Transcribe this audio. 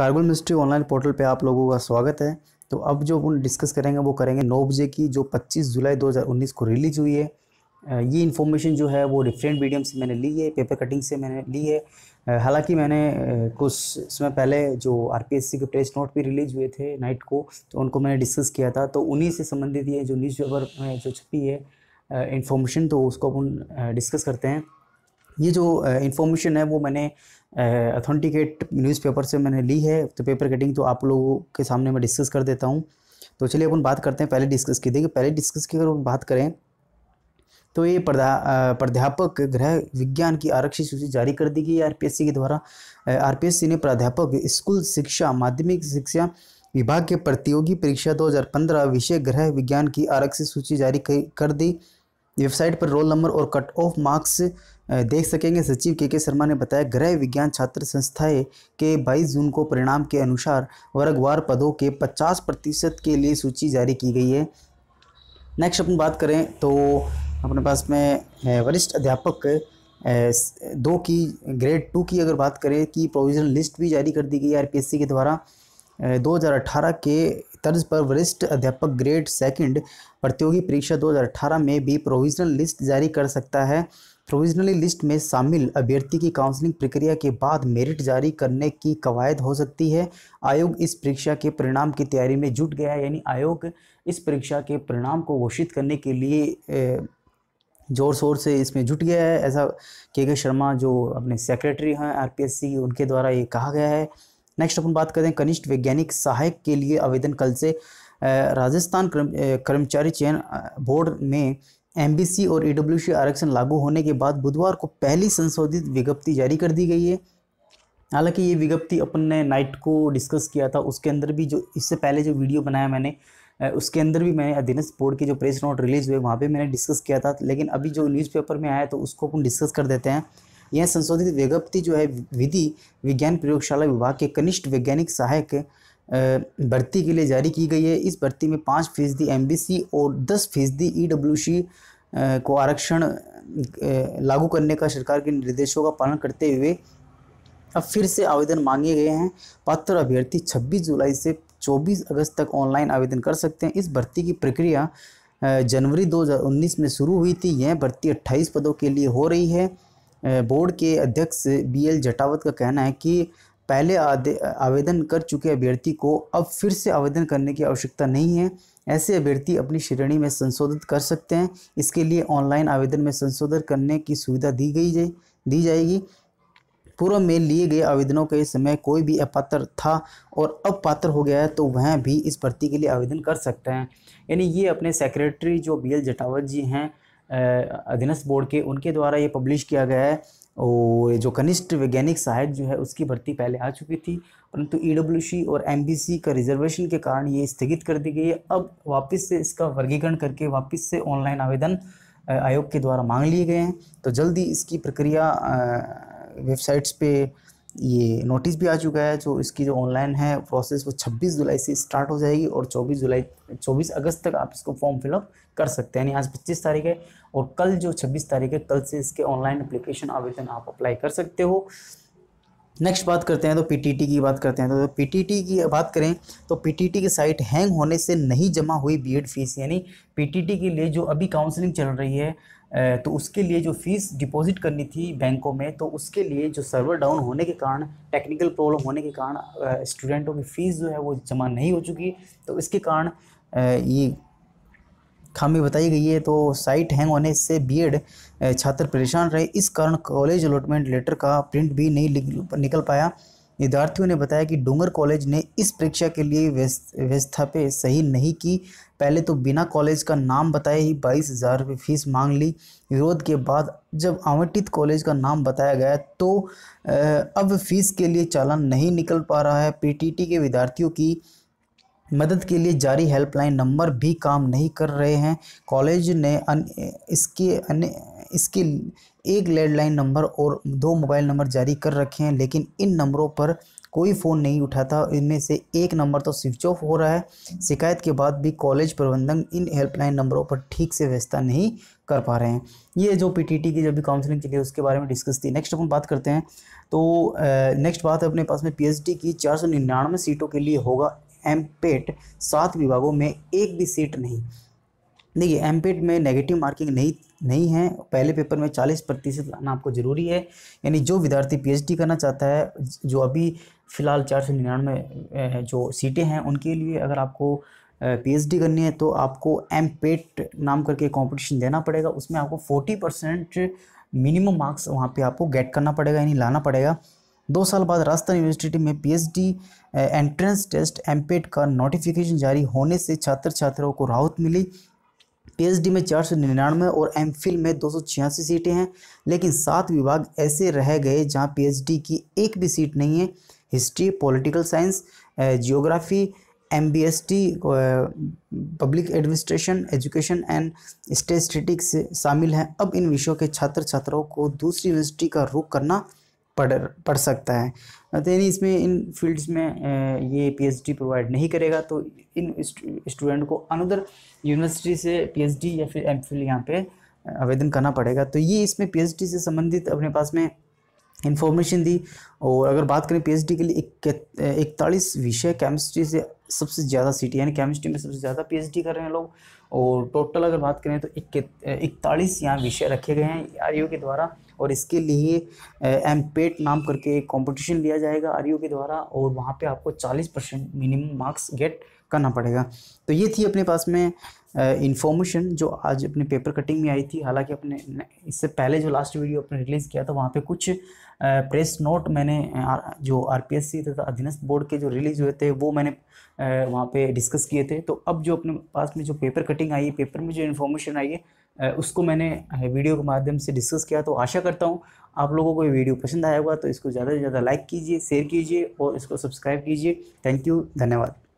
cargo ministry online portal पे आप लोगों का स्वागत है तो अब जो अपन डिस्कस करेंगे वो करेंगे नौ बजे की जो 25 जुलाई 2019 को रिलीज हुई है ये इन्फॉर्मेशन जो है वो डिफरेंट मीडियम से मैंने ली है पेपर कटिंग से मैंने ली है हालांकि मैंने कुछ समय पहले जो आर के प्रेस नोट भी रिलीज हुए थे नाइट को तो उनको मैंने डिस्कस किया था तो उन्हीं से संबंधित ये जो न्यूज़ पेपर में जो छपी है इन्फॉर्मेशन तो उसको अपन डिस्कस करते हैं ये जो इन्फॉर्मेशन है वो मैंने अथेंटिकेट न्यूज़पेपर से मैंने ली है तो पेपर कटिंग तो आप लोगों के सामने मैं डिस्कस कर देता हूँ तो चलिए अपन बात करते हैं पहले डिस्कस की देखिए पहले डिस्कस की अगर बात करें तो ये प्राध्यापक गृह विज्ञान की आरक्षित सूची जारी कर दी गई आर के द्वारा आर ने प्राध्यापक स्कूल शिक्षा माध्यमिक शिक्षा विभाग के प्रतियोगी परीक्षा 2015 विषय गृह विज्ञान की आरक्षित सूची जारी कर दी वेबसाइट पर रोल नंबर और कट ऑफ मार्क्स देख सकेंगे सचिव के के शर्मा ने बताया गृह विज्ञान छात्र संस्थाएं के 22 जून को परिणाम के अनुसार वर्गवार पदों के 50 प्रतिशत के लिए सूची जारी की गई है नेक्स्ट अपन बात करें तो अपने पास में वरिष्ठ अध्यापक दो की ग्रेड टू की अगर बात करें कि प्रोविजनल लिस्ट भी जारी कर दी गई है आर के द्वारा 2018 के तर्ज पर वरिष्ठ अध्यापक ग्रेड सेकंड प्रतियोगी परीक्षा 2018 में भी प्रोविजनल लिस्ट जारी कर सकता है प्रोविजनली लिस्ट में शामिल अभ्यर्थी की काउंसलिंग प्रक्रिया के बाद मेरिट जारी करने की कवायद हो सकती है आयोग इस परीक्षा के परिणाम की तैयारी में जुट गया है यानी आयोग इस परीक्षा के परिणाम को घोषित करने के लिए जोर शोर से इसमें जुट गया है ऐसा के के शर्मा जो अपने सेक्रेटरी हैं आर उनके द्वारा ये कहा गया है नेक्स्ट अपन बात करें कनिष्ठ वैज्ञानिक सहायक के लिए आवेदन कल से राजस्थान कर्मचारी चयन बोर्ड में एमबीसी और ईडब्ल्यूसी आरक्षण लागू होने के बाद बुधवार को पहली संशोधित विज्ञप्ति जारी कर दी गई है हालांकि ये विज्ञप्ति अपन ने नाइट को डिस्कस किया था उसके अंदर भी जो इससे पहले जो वीडियो बनाया मैंने उसके अंदर भी मैंने अधीनस्थ बोर्ड के जो प्रेस नोट रिलीज हुए वहाँ पे मैंने डिस्कस किया था लेकिन अभी जो न्यूज़पेपर में आया तो उसको अपन डिस्कस कर देते हैं यह संशोधित विज्ञप्ति जो है विधि विज्ञान प्रयोगशाला विभाग के कनिष्ठ वैज्ञानिक सहायक भर्ती के लिए जारी की गई है इस भर्ती में पाँच फीसदी एम और दस फीसदी ई e को आरक्षण लागू करने का सरकार के निर्देशों का पालन करते हुए अब फिर से आवेदन मांगे गए हैं पात्र अभ्यर्थी 26 जुलाई से 24 अगस्त तक ऑनलाइन आवेदन कर सकते हैं इस भर्ती की प्रक्रिया जनवरी 2019 में शुरू हुई थी यह भर्ती 28 पदों के लिए हो रही है बोर्ड के अध्यक्ष बी एल जटावत का कहना है कि पहले आवेदन कर चुके अभ्यर्थी को अब फिर से आवेदन करने की आवश्यकता नहीं है ऐसे अभ्यर्थी अपनी श्रेणी में संशोधित कर सकते हैं इसके लिए ऑनलाइन आवेदन में संशोधन करने की सुविधा दी गई जाए दी जाएगी पूर्व में लिए गए आवेदनों के समय कोई भी अपात्र था और अब पात्र हो गया है तो वह भी इस भर्ती के लिए आवेदन कर सकते हैं यानी ये अपने सेक्रेटरी जो बी एल जटावत जी हैं अधीनस्थ बोर्ड के उनके द्वारा ये पब्लिश किया गया है और जो कनिष्ठ वैज्ञानिक सहायक जो है उसकी भर्ती पहले आ चुकी थी परंतु ई डब्ल्यू सी और एम बी सी का रिजर्वेशन के कारण ये स्थगित कर दी गई है अब वापस से इसका वर्गीकरण करके वापस से ऑनलाइन आवेदन आयोग के द्वारा मांग लिए गए हैं तो जल्दी इसकी प्रक्रिया वेबसाइट्स पे ये नोटिस भी आ चुका है जो इसकी जो ऑनलाइन है प्रोसेस वो 26 जुलाई से स्टार्ट हो जाएगी और 24 जुलाई 24 अगस्त तक आप इसको फॉर्म फिलअप कर सकते हैं यानी आज 25 तारीख है और कल जो 26 तारीख है कल से इसके ऑनलाइन एप्लीकेशन आवेदन आप अप्लाई कर सकते हो नेक्स्ट बात करते हैं तो पी की बात करते हैं तो पीटीटी की बात करें तो टी की साइट हैंग होने से नहीं जमा हुई बी फीस यानी पी के लिए जो अभी काउंसलिंग चल रही है तो उसके लिए जो फ़ीस डिपॉजिट करनी थी बैंकों में तो उसके लिए जो सर्वर डाउन होने के कारण टेक्निकल प्रॉब्लम होने के कारण स्टूडेंटों की फ़ीस जो है वो जमा नहीं हो चुकी तो इसके कारण ये खामी बताई गई है तो साइट हैंग होने से बीएड छात्र परेशान रहे इस कारण कॉलेज अलॉटमेंट लेटर का प्रिंट भी नहीं निकल पाया विद्यार्थियों ने बताया कि डोंगर कॉलेज ने इस परीक्षा के लिए व्यवस्था पे सही नहीं की पहले तो बिना कॉलेज का नाम बताए ही बाईस हज़ार रुपये फीस मांग ली विरोध के बाद जब आवंटित कॉलेज का नाम बताया गया तो अब फीस के लिए चालान नहीं निकल पा रहा है पीटीटी के विद्यार्थियों की मदद के लिए जारी हेल्पलाइन नंबर भी काम नहीं कर रहे हैं कॉलेज ने अन, इसके अन्य इसके एक लैंडलाइन नंबर और दो मोबाइल नंबर जारी कर रखे हैं लेकिन इन नंबरों पर कोई फ़ोन नहीं उठाता इनमें से एक नंबर तो स्विच ऑफ हो रहा है शिकायत के बाद भी कॉलेज प्रबंधन इन हेल्पलाइन नंबरों पर ठीक से व्यवस्था नहीं कर पा रहे हैं ये जो पीटीटी की जब भी काउंसलिंग चली उसके बारे में डिस्कस थी नेक्स्ट अपन बात करते हैं तो नेक्स्ट बात है अपने पास में पीएचडी की चार सीटों के लिए होगा एमपेट e सात विभागों में एक भी सीट नहीं देखिए एमपेट e में नेगेटिव मार्किंग नहीं नहीं है पहले पेपर में चालीस प्रतिशत लाना आपको ज़रूरी है यानी जो विद्यार्थी पीएचडी करना चाहता है जो अभी फ़िलहाल चार सौ निन्यानवे जो सीटें हैं उनके लिए अगर आपको पीएचडी करनी है तो आपको एम पेट e नाम करके कंपटीशन देना पड़ेगा उसमें आपको फोर्टी परसेंट मिनिमम मार्क्स वहाँ पे आपको गेट करना पड़ेगा यानी लाना पड़ेगा दो साल बाद राजस्थान यूनिवर्सिटी में पीएचडी एंट्रेंस टेस्ट एमपेड का नोटिफिकेशन जारी होने से छात्र छात्राओं को राहत मिली पीएचडी में चार सौ निन्यानवे और एमफिल में दो सौ छियासी सीटें हैं लेकिन सात विभाग ऐसे रह गए जहां पीएचडी की एक भी सीट नहीं है history political science geography M B S T public administration education and statistics शामिल हैं अब इन विषयों के छात्र छात्राओं को दूसरी यूनिवर्सिटी का रुख करना पढ़ पढ़ सकता है तो यानी इसमें इन फील्ड्स में ये पीएचडी प्रोवाइड नहीं करेगा तो इन स्टूडेंट को अनदर यूनिवर्सिटी से पीएचडी या फिर एम फिल यहाँ पे आवेदन करना पड़ेगा तो ये इसमें पीएचडी से संबंधित अपने पास में इंफॉर्मेशन दी और अगर बात करें पीएचडी के लिए इकतालीस विषय केमिस्ट्री से सबसे ज़्यादा सीटी यानी केमिस्ट्री में सबसे ज़्यादा पीएचडी कर रहे हैं लोग और टोटल अगर बात करें तो इकतालीस यहाँ विषय रखे गए हैं आर के द्वारा और इसके लिए एम पेट नाम करके एक कॉम्पिटिशन लिया जाएगा आर के द्वारा और वहाँ पे आपको 40 परसेंट मिनिमम मार्क्स गेट करना पड़ेगा तो ये थी अपने पास में इन्फॉर्मेशन जो आज अपने पेपर कटिंग में आई थी हालांकि अपने इससे पहले जो लास्ट वीडियो अपने रिलीज़ किया था वहाँ पे कुछ प्रेस नोट मैंने जो सी तथा अधीनस्थ बोर्ड के जो रिलीज़ हुए थे वो मैंने वहाँ पे डिस्कस किए थे तो अब जो अपने पास में जो पेपर कटिंग आई है पेपर में जो इन्फॉर्मेशन आई है उसको मैंने वीडियो के माध्यम से डिस्कस किया तो आशा करता हूँ आप लोगों को ये वीडियो पसंद आया होगा तो इसको ज़्यादा से ज़्यादा लाइक कीजिए शेयर कीजिए और इसको सब्सक्राइब कीजिए थैंक यू धन्यवाद